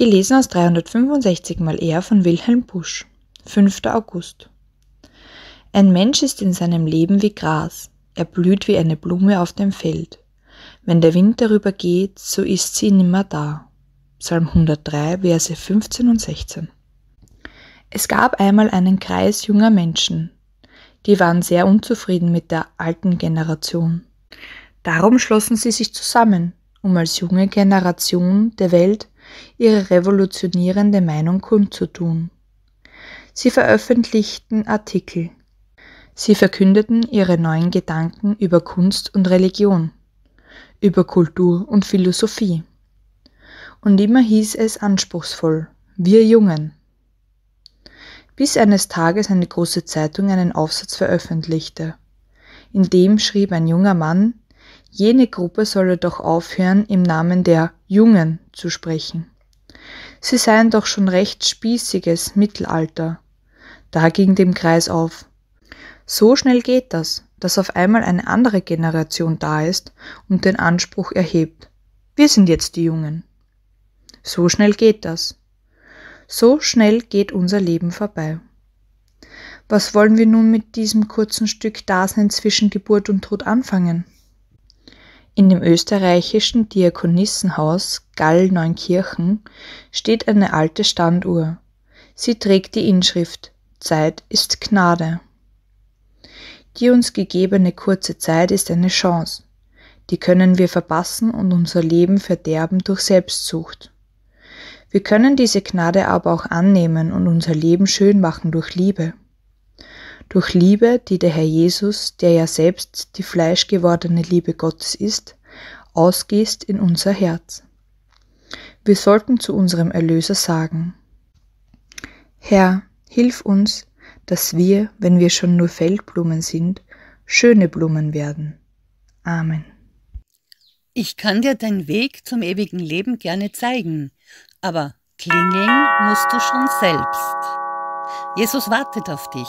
Gelesen aus 365 mal er von Wilhelm Busch. 5. August. Ein Mensch ist in seinem Leben wie Gras. Er blüht wie eine Blume auf dem Feld. Wenn der Wind darüber geht, so ist sie nimmer da. Psalm 103, Verse 15 und 16. Es gab einmal einen Kreis junger Menschen. Die waren sehr unzufrieden mit der alten Generation. Darum schlossen sie sich zusammen, um als junge Generation der Welt ihre revolutionierende Meinung kundzutun. Sie veröffentlichten Artikel. Sie verkündeten ihre neuen Gedanken über Kunst und Religion, über Kultur und Philosophie. Und immer hieß es anspruchsvoll, wir Jungen. Bis eines Tages eine große Zeitung einen Aufsatz veröffentlichte. In dem schrieb ein junger Mann, Jene Gruppe solle doch aufhören, im Namen der Jungen zu sprechen. Sie seien doch schon recht spießiges Mittelalter. Da ging dem Kreis auf. So schnell geht das, dass auf einmal eine andere Generation da ist und den Anspruch erhebt. Wir sind jetzt die Jungen. So schnell geht das. So schnell geht unser Leben vorbei. Was wollen wir nun mit diesem kurzen Stück Dasein zwischen Geburt und Tod anfangen? In dem österreichischen Diakonissenhaus Gall-Neunkirchen steht eine alte Standuhr. Sie trägt die Inschrift Zeit ist Gnade. Die uns gegebene kurze Zeit ist eine Chance. Die können wir verpassen und unser Leben verderben durch Selbstsucht. Wir können diese Gnade aber auch annehmen und unser Leben schön machen durch Liebe. Durch Liebe, die der Herr Jesus, der ja selbst die fleischgewordene Liebe Gottes ist, ausgießt in unser Herz. Wir sollten zu unserem Erlöser sagen, Herr, hilf uns, dass wir, wenn wir schon nur Feldblumen sind, schöne Blumen werden. Amen. Ich kann dir deinen Weg zum ewigen Leben gerne zeigen, aber klingeln musst du schon selbst. Jesus wartet auf dich.